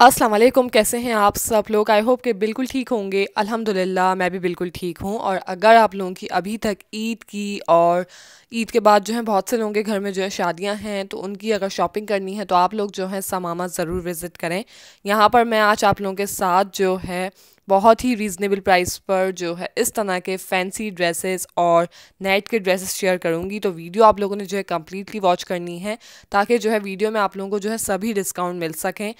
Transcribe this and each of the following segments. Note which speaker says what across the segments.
Speaker 1: अस्सलाम वालेकुम कैसे हैं आप सब लोग आई होप के बिल्कुल ठीक होंगे अल्हम्दुलिल्लाह मैं भी बिल्कुल ठीक हूँ और अगर आप लोगों की अभी तक ईद की और ईद के बाद जो है बहुत से लोगों के घर में जो है शादियाँ हैं तो उनकी अगर शॉपिंग करनी है तो आप लोग जो है समामा ज़रूर विज़िट करें यहाँ पर मैं आज आप लोगों के साथ जो है बहुत ही रीज़नेबल प्राइस पर जो है इस तरह के फैंसी ड्रेसेस और नेट के ड्रेसेस शेयर करूँगी तो वीडियो आप लोगों ने जो है कम्प्लीटली वॉच करनी है ताकि जो है वीडियो में आप लोगों को जो है सभी डिस्काउंट मिल सकें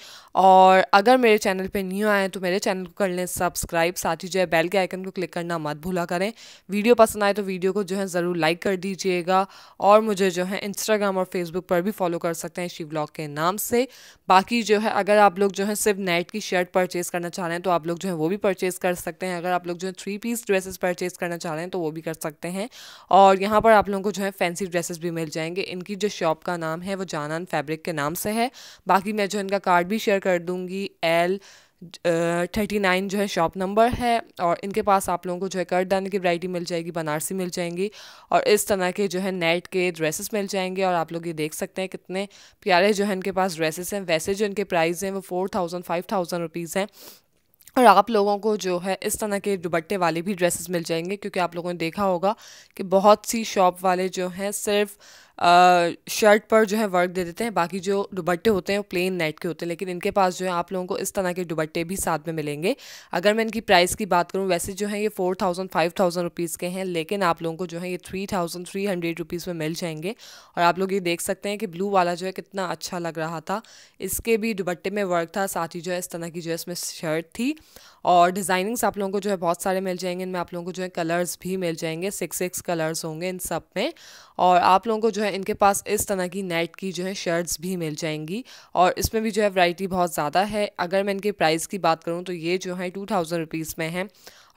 Speaker 1: और अगर मेरे चैनल पर न्यू आए तो मेरे चैनल को कर लें सब्सक्राइब साथ ही जो है बेल के आइकन को क्लिक करना मत भूला करें वीडियो पसंद आए तो वीडियो को जो है ज़रूर लाइक कर दीजिएगा और मुझे जो है इंस्टाग्राम और फेसबुक पर भी फॉलो कर सकते हैं शिव ब्लॉग के नाम से बाकी जो है अगर आप लोग जो है सिर्फ नेट की शर्ट परचेज़ करना चाह रहे हैं तो आप लोग जो है वो भी परचेज़ कर सकते हैं अगर आप लोग जो है थ्री पीस ड्रेसेस परचेज़ करना चाह रहे हैं तो वो भी कर सकते हैं और यहाँ पर आप लोगों को जो है फैंसी ड्रेसेस भी मिल जाएंगे इनकी जो शॉप का नाम है वो जानान फैब्रिक के नाम से है बाकी मैं जो इनका कार्ड भी शेयर कर दूँगी एल थर्टी नाइन जो है शॉप नंबर है और इनके पास आप लोगों को जो है करदाने की वैरायटी मिल जाएगी बनारसी मिल जाएंगी और इस तरह के जो है नेट के ड्रेसेस मिल जाएंगे और आप लोग ये देख सकते हैं कितने प्यारे जो है इनके पास ड्रेसेस हैं वैसे जो इनके प्राइस हैं वो four thousand five thousand rupees हैं और आप लोगों को जो है इस तरह के दुबट्टे वाले भी ड्रेसेस मिल जाएंगे क्योंकि आप लोगों ने देखा होगा कि बहुत सी शॉप वाले जो हैं सिर्फ शर्ट पर जो है वर्क दे देते हैं बाकी जो दुबट्टे होते हैं वो प्लेन नेट के होते हैं लेकिन इनके पास जो है आप लोगों को इस तरह के दुबट्टे भी साथ में मिलेंगे अगर मैं इनकी प्राइस की बात करूँ वैसे जो है ये four thousand five thousand rupees के हैं लेकिन आप लोगों को जो है ये three thousand three hundred rupees में मिल जाएंगे और आप लोग ये देख सकते हैं कि ब्लू वाला जो है कितना अच्छा लग रहा था इसके भी दुबट्टे में वर्क था साथ ही जो है इस तरह की जो है इसमें शर्ट थी और डिज़ाइनिंग्स आप लोगों को जो है बहुत सारे मिल जाएंगे इनमें आप लोगों को जो है कलर्स भी मिल जाएंगे सिक्स सिक्स कलर्स होंगे इन सब में और आप लोगों को जो है इनके पास इस तरह की नेट की जो है शर्ट्स भी मिल जाएंगी और इसमें भी जो है वैरायटी बहुत ज़्यादा है अगर मैं इनके प्राइस की बात करूँ तो ये जो है टू थाउजेंड रुपीज़ में है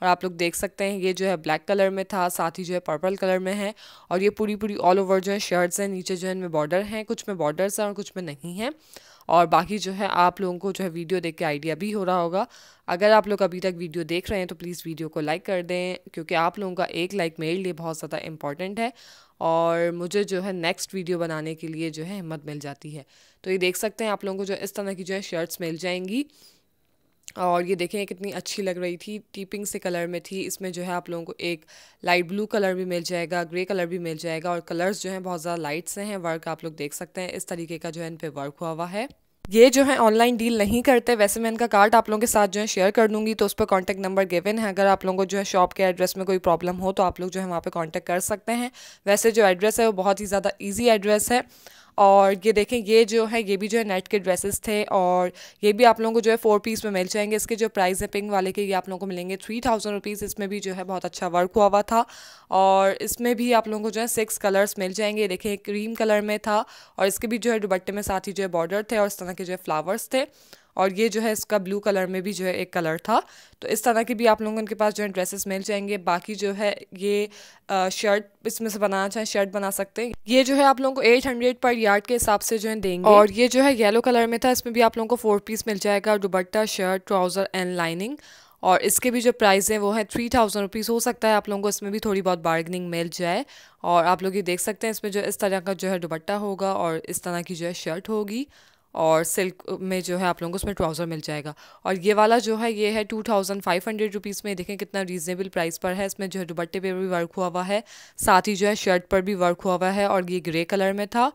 Speaker 1: और आप लोग देख सकते हैं ये जो है ब्लैक कलर में था साथ ही जो है पर्पल कलर में है और ये पूरी पूरी ऑल ओवर जो है शर्ट्स हैं नीचे जो है इनमें बॉर्डर हैं कुछ में बॉर्डर्स हैं और कुछ में नहीं हैं और बाकी जो है आप लोगों को जो है वीडियो देख के आइडिया भी हो रहा होगा अगर आप लोग अभी तक वीडियो देख रहे हैं तो प्लीज़ वीडियो को लाइक कर दें क्योंकि आप लोगों का एक लाइक मेरे लिए बहुत ज़्यादा इंपॉर्टेंट है और मुझे जो है नेक्स्ट वीडियो बनाने के लिए जो है हिम्मत मिल जाती है तो ये देख सकते हैं आप लोगों को जो इस तरह की जो है शर्ट्स मिल जाएंगी और ये देखें कितनी अच्छी लग रही थी टीपिंग से कलर में थी इसमें जो है आप लोगों को एक लाइट ब्लू कलर भी मिल जाएगा ग्रे कलर भी मिल जाएगा और कलर्स जो हैं बहुत ज़्यादा लाइट से हैं वर्क आप लोग देख सकते हैं इस तरीके का जो है इन पर वर्क हुआ हुआ है ये जो है ऑनलाइन डील नहीं करते वैसे मैं इनका कार्ड आप लोगों के साथ जो है शेयर कर दूंगी तो उस पर कॉन्टैक्ट नंबर गिवन है अगर आप लोगों को जो है शॉप के एड्रेस में कोई प्रॉब्लम हो तो आप लोग जो है वहाँ पे कॉन्टैक्ट कर सकते हैं वैसे जो एड्रेस है वो बहुत ही ज़्यादा इजी एड्रेस है और ये देखें ये जो है ये भी जो है नेट के ड्रेसेस थे और ये भी आप लोगों को जो है फोर पीस में मिल जाएंगे इसके जो प्राइस है पिंक वाले के ये आप लोगों को मिलेंगे थ्री थाउजेंड रुपीज़ इसमें भी जो है बहुत अच्छा वर्क हुआ हुआ था और इसमें भी आप लोगों को जो है सिक्स कलर्स मिल जाएंगे देखें क्रीम कलर में था और इसके भी जो है दुबट्टे में साथ ही जो है बॉर्डर थे और इस तरह के जो है फ्लावर्स थे और ये जो है इसका ब्लू कलर में भी जो है एक कलर था तो इस तरह के भी आप लोगों के पास जो है ड्रेसेस मिल जाएंगे बाकी जो है ये आ, शर्ट इसमें से बनाना चाहें शर्ट बना सकते हैं ये जो है आप लोगों को एट हंड्रेड पर यार्ड के हिसाब से जो है देंगे और ये जो है येलो कलर में था इसमें भी आप लोगों को फोर पीस मिल जाएगा दुबट्टा शर्ट ट्राउज़र एंड लाइनिंग और इसके भी जो प्राइस है वो है थ्री थाउजेंड रुपीज़ हो सकता है आप लोगों को इसमें भी थोड़ी बहुत बार्गनिंग मिल जाए और आप लोग ये देख सकते हैं इसमें जो इस तरह का जो है दुबट्टा होगा और इस तरह की जो है शर्ट होगी और सिल्क में जो है आप लोगों को उसमें ट्राउज़र मिल जाएगा और ये वाला जो है ये है two thousand five hundred rupees में देखें कितना रीज़नेबल प्राइस पर है इसमें जो है दुबट्टे पे भी वर्क हुआ हुआ है साथ ही जो है शर्ट पर भी वर्क हुआ हुआ है और ये ग्रे कलर में था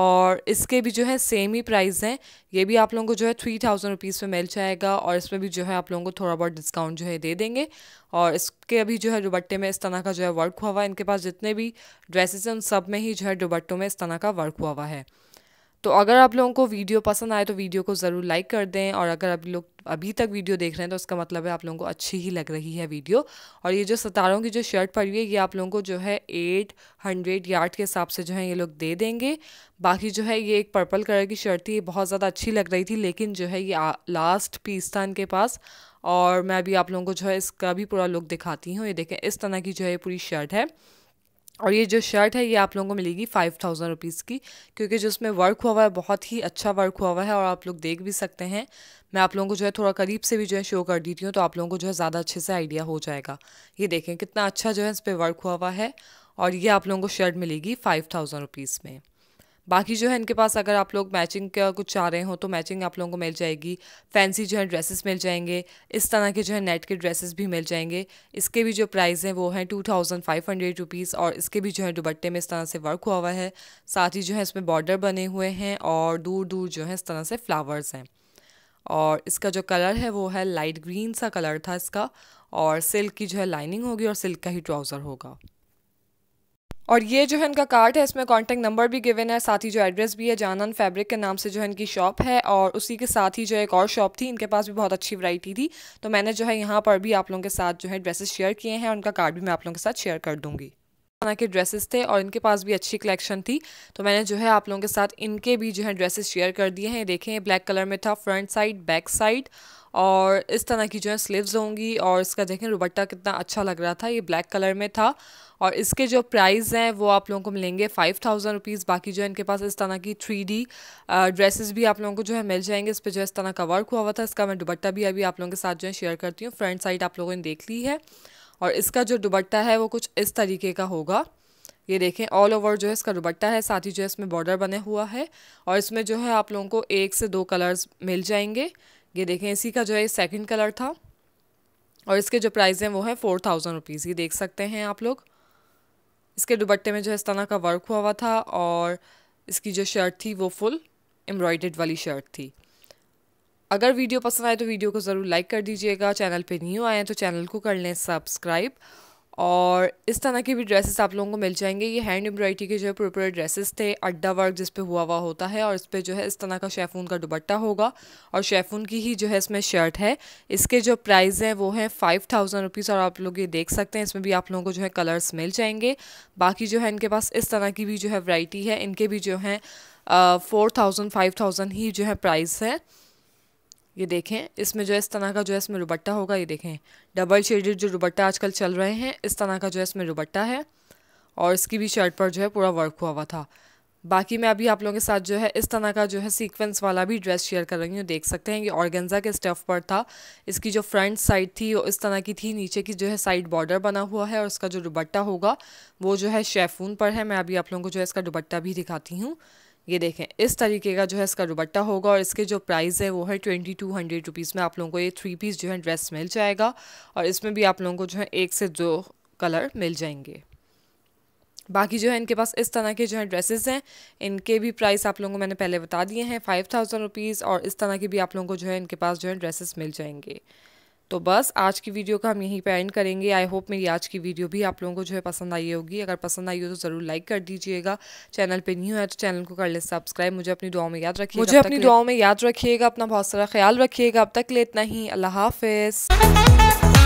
Speaker 1: और इसके भी जो है सेम ही प्राइस हैं ये भी आप लोगों को जो है थ्री थाउजेंड रुपीज़ में मिल जाएगा और इसमें भी जो है आप लोगों को थोड़ा बहुत डिस्काउंट जो है दे देंगे और इसके अभी जो है दुबट्टे में इस तरह का जो है वर्क हुआ हुआ है इनके पास जितने भी ड्रेसेस हैं उन सब में ही जो है दुबट्टों में इस तरह का वर्क हुआ हुआ है तो अगर आप लोगों को वीडियो पसंद आए तो वीडियो को ज़रूर लाइक कर दें और अगर आप लोग अभी तक वीडियो देख रहे हैं तो उसका मतलब है आप लोगों को अच्छी ही लग रही है वीडियो और ये जो सतारों की जो शर्ट पड़ी है ये आप लोगों को जो है एट हंड्रेड यार्ड के हिसाब से जो है ये लोग दे देंगे बाकी जो है ये एक पर्पल कलर की शर्ट थी ये बहुत ज़्यादा अच्छी लग रही थी लेकिन जो है ये लास्ट पीस था इनके पास और मैं अभी आप लोगों को जो है इसका भी पूरा लुक दिखाती हूँ ये देखें इस तरह की जो है पूरी शर्ट है और ये जो शर्ट है ये आप लोगों को मिलेगी फाइव थाउजेंड रुपीज़ की क्योंकि जो उसमें वर्क हुआ हुआ है बहुत ही अच्छा वर्क हुआ हुआ है और आप लोग देख भी सकते हैं मैं आप लोगों को जो है थोड़ा करीब से भी जो है शो कर देती हूँ तो आप लोगों को जो है ज़्यादा अच्छे से आइडिया हो जाएगा ये देखें कितना अच्छा जो है इस पर वर्क हुआ हुआ है और ये आप लोगों को शर्ट मिलेगी फाइव थाउजेंड रुपीज़ में बाकी जो है इनके पास अगर आप लोग मैचिंग का कुछ चाह रहे हो तो मैचिंग आप लोगों को मिल जाएगी फैंसी जो है ड्रेसेस मिल जाएंगे इस तरह के जो है नेट के ड्रेसेस भी मिल जाएंगे इसके भी जो प्राइस हैं वो हैं two thousand five hundred rupees और इसके भी जो है दुबट्टे में इस तरह से वर्क हुआ हुआ है साथ ही जो है इसमें बॉर्डर बने हुए हैं और दूर दूर जो है इस तरह से फ्लावर्स हैं और इसका जो कलर है वो है लाइट ग्रीन सा कलर था इसका और सिल्क की जो है लाइनिंग होगी और सिल्क का ही ट्राउज़र होगा और ये जो है इनका कार्ड है इसमें कॉन्टैक्ट नंबर भी गिवन है साथ ही जो एड्रेस भी है जानन फैब्रिक के नाम से जो है इनकी शॉप है और उसी के साथ ही जो एक और शॉप थी इनके पास भी बहुत अच्छी वैरायटी थी तो मैंने जो है यहाँ पर भी आप लोगों के साथ जो है ड्रेसेस शेयर किए हैं उनका कार्ड भी मैं आप लोगों के साथ शेयर कर दूँगी तरह के ड्रेसेस थे और इनके पास भी अच्छी कलेक्शन थी तो मैंने जो है आप लोगों के साथ इनके भी जो है ड्रेसेस शेयर कर दिए हैं देखें ब्लैक कलर में था फ्रंट साइड बैक साइड और इस तरह की जो है स्लीव्स होंगी और इसका देखें रुबट्टा कितना अच्छा लग रहा था ये ब्लैक कलर में था और इसके जो प्राइस हैं वो आप लोगों को मिलेंगे फ़ाइव थाउजेंड रुपीज़ बाकी जो है इनके पास इस तरह की थ्री डी ड्रेसेस भी आप लोगों को जो है मिल जाएंगे इस पर जो है इस तरह का वर्क हुआ हुआ था इसका मैं दुबट्टा भी अभी आप लोगों के साथ जो है शेयर करती हूँ फ्रंट साइड आप लोगों ने देख ली है और इसका जो दुबट्टा है वो कुछ इस तरीके का होगा ये देखें ऑल ओवर जो है इसका दुबट्टा है साथ ही जो है इसमें बॉर्डर बने हुआ है और इसमें जो है आप लोगों को एक से दो कलर्स मिल जाएंगे ये देखें इसी का जो है सेकंड कलर था और इसके जो प्राइस हैं वो है फोर थाउजेंड रुपीज़ ये देख सकते हैं आप लोग इसके दुबट्टे में जो है इस तरह का वर्क हुआ हुआ था और इसकी जो शर्ट थी वो फुल एम्ब्रॉयड वाली शर्ट थी अगर वीडियो पसंद आए तो वीडियो को ज़रूर लाइक कर दीजिएगा चैनल पे न्यू आए हैं तो चैनल को कर लें सब्सक्राइब और इस तरह के भी ड्रेसेस आप लोगों को मिल जाएंगे ये हैंड एम्ब्रॉयडरी के जो है प्रोपर ड्रेसेस थे अड्डा वर्क जिस पे हुआ हुआ होता है और इस पे जो है इस तरह का शेफून का दुबट्टा होगा और शेफून की ही जो है इसमें शर्ट है इसके जो प्राइस हैं वो हैं फाइव थाउजेंड रुपीज़ और आप लोग ये देख सकते हैं इसमें भी आप लोगों को जो है कलर्स मिल जाएंगे बाकी जो है इनके पास इस तरह की भी जो है वराइटी है इनके भी जो है फ़ोर थाउजेंड फाइव थाउजेंड ही जो है प्राइस है ये देखें इसमें जो है इस तरह का जो है इसमें रुबट्टा होगा ये देखें डबल शेडेड जो रुबट्टा आजकल चल रहे हैं इस तरह का जो है इसमें रुबट्टा है और इसकी भी शर्ट पर जो है पूरा वर्क हुआ हुआ था बाकी मैं अभी आप लोगों के साथ जो है इस तरह का जो है सीक्वेंस वाला भी ड्रेस शेयर कर रही हूँ देख सकते हैं ये ऑर्गेंजा के स्टफ़ पर था इसकी जो फ्रंट साइड थी वो इस तरह की थी नीचे की जो है साइड बॉर्डर बना हुआ है और उसका जो दुबट्टा होगा वो जो है शेफून पर है मैं अभी आप लोगों को जो है इसका दुबट्टा भी दिखाती हूँ ये देखें इस तरीके का जो है इसका दुबट्टा होगा और इसके जो प्राइस है वो है ट्वेंटी टू हंड्रेड रुपीज़ में आप लोगों को ये थ्री पीस जो है ड्रेस मिल जाएगा और इसमें भी आप लोगों को जो है एक से दो कलर मिल जाएंगे बाकी जो है इनके पास इस तरह के जो है ड्रेसेस हैं इनके भी प्राइस आप लोगों को मैंने पहले बता दिए हैं फाइव थाउजेंड रुपीज़ और इस तरह के भी आप लोगों को जो है इनके पास जो है ड्रेसेस मिल जाएंगे तो बस आज की वीडियो का हम यहीं पर एंड करेंगे आई होप मेरी आज की वीडियो भी आप लोगों को जो है पसंद आई होगी अगर पसंद आई हो तो ज़रूर लाइक कर दीजिएगा चैनल पे न्यू है तो चैनल को कर ले सब्सक्राइब मुझे अपनी दुआओं में याद रखिए मुझे अपनी दुआओं में याद रखिएगा अपना बहुत सारा ख्याल रखिएगा अब तक ले इतना ही अल्लाह हाफिज़